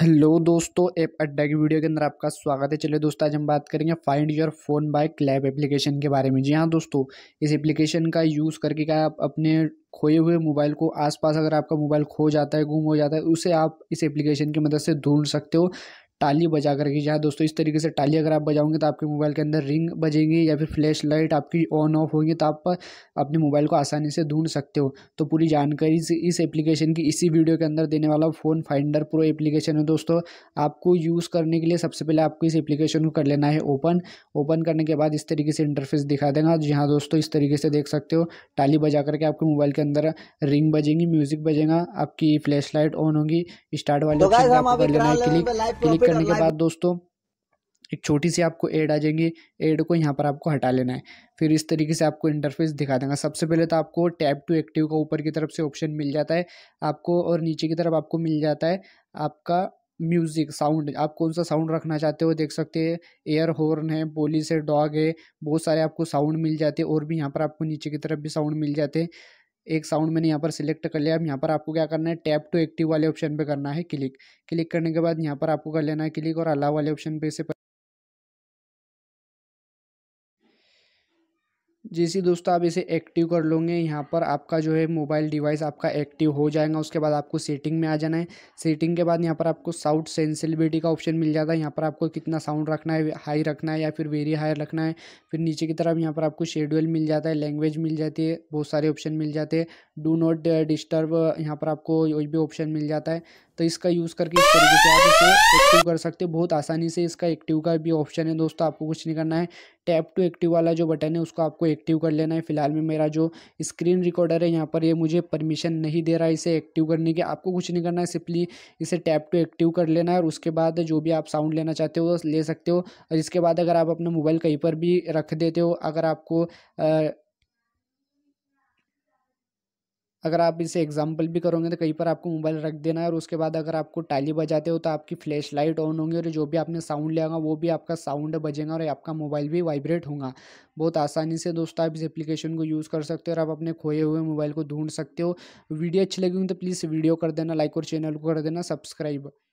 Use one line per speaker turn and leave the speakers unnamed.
hello दोस्तों app अड्डा की वीडियो के अंदर आपका स्वागत है चलिए दोस्तों आज हम बात करेंगे find your phone by clap application के बारे में जी हाँ दोस्तों इस एप्लीकेशन का यूज़ करके क्या आप अपने खोए हुए मोबाइल को आसपास अगर आपका मोबाइल खो जाता है गुम हो जाता है उसे आप इस एप्लीकेशन की मदद से ढूंढ सकते हो ताली बजा करके जहाँ दोस्तों इस तरीके से ताली अगर आप बजाओगे तो आपके मोबाइल के अंदर रिंग बजेंगी या फिर फ्लैश लाइट आपकी ऑन ऑफ होगी तो आप अपने मोबाइल को आसानी से ढूंढ सकते हो तो पूरी जानकारी इस एप्लीकेशन की इसी वीडियो के अंदर देने वाला फ़ोन फाइंडर प्रो एप्लीकेशन है दोस्तों आपको यूज़ करने के लिए सबसे पहले आपको इस एप्लीकेशन को कर लेना है ओपन ओपन करने के बाद इस तरीके से इंटरफेस दिखा देगा जहाँ दोस्तों इस तरीके से देख सकते हो टाली बजा करके आपके मोबाइल के अंदर रिंग बजेंगी म्यूज़िक बजेगा आपकी फ्लैश लाइट ऑन होगी स्टार्ट वाले तो लेना है क्लिक क्लिक क्लिक करने के बाद दोस्तों एक छोटी सी आपको एड आ जाएगी एड को यहाँ पर आपको हटा लेना है फिर इस तरीके से आपको इंटरफेस दिखा देगा सबसे पहले तो आपको टैब टू एक्टिव का ऊपर की तरफ से ऑप्शन मिल जाता है आपको और नीचे की तरफ आपको मिल जाता है आपका म्यूज़िक साउंड आप कौन सा साउंड रखना चाहते हो देख सकते हैं एयर हॉर्न है पोलिस है डॉग है बहुत सारे आपको साउंड मिल जाते हैं और भी यहाँ पर आपको नीचे की तरफ भी साउंड मिल जाते हैं एक साउंड मैंने यहाँ पर सिलेक्ट कर लिया अब यहाँ पर आपको क्या करना है टैप टू एक्टिव वाले ऑप्शन पे करना है क्लिक क्लिक करने के बाद यहाँ पर आपको कर लेना है क्लिक और अलाव वाले ऑप्शन पे इसे जैसे दोस्तों आप इसे एक्टिव कर लोगे यहाँ पर आपका जो है मोबाइल डिवाइस आपका एक्टिव हो जाएगा उसके बाद आपको सेटिंग में आ जाना है सेटिंग के बाद यहाँ पर आपको साउंड सेंसिटिविटी का ऑप्शन मिल जाता है यहाँ पर आपको कितना साउंड रखना है हाई रखना है या फिर वेरी हाई रखना है फिर नीचे की तरफ यहाँ पर आपको शेड्यूल मिल जाता है लैंग्वेज मिल जाती है बहुत सारे ऑप्शन मिल जाते हैं डू नॉट डिस्टर्ब यहाँ पर आपको भी ऑप्शन मिल जाता है तो इसका यूज़ करके इस तरीके से आप इसे एक्टिव कर सकते हो बहुत आसानी से इसका एक्टिव का भी ऑप्शन है दोस्तों आपको कुछ नहीं करना है टैप टू एक्टिव वाला जो बटन है उसको आपको एक्टिव कर लेना है फिलहाल में मेरा जो स्क्रीन रिकॉर्डर है यहाँ पर ये मुझे परमिशन नहीं दे रहा है इसे एक्टिव करने की आपको कुछ नहीं करना है सिंपली इसे टैप टू एक्टिव कर लेना है और उसके बाद जो भी आप साउंड लेना चाहते हो ले सकते हो और इसके बाद अगर आप अपने मोबाइल कहीं पर भी रख देते हो अगर आपको अगर आप इसे एग्जाम्पल भी करोगे तो कहीं पर आपको मोबाइल रख देना है और उसके बाद अगर आपको टाली बजाते हो तो आपकी फ्लैश लाइट ऑन होंगी और जो भी आपने साउंड लिया होगा वो भी आपका साउंड बजेगा और आपका मोबाइल भी वाइब्रेट होगा बहुत आसानी से दोस्तों आप इस एप्लीकेशन को यूज़ कर सकते हो और आप अपने खोए हुए मोबाइल को ढूंढ सकते हो वीडियो अच्छी लगी तो प्लीज़ वीडियो कर देना लाइक और चैनल को कर देना सब्सक्राइब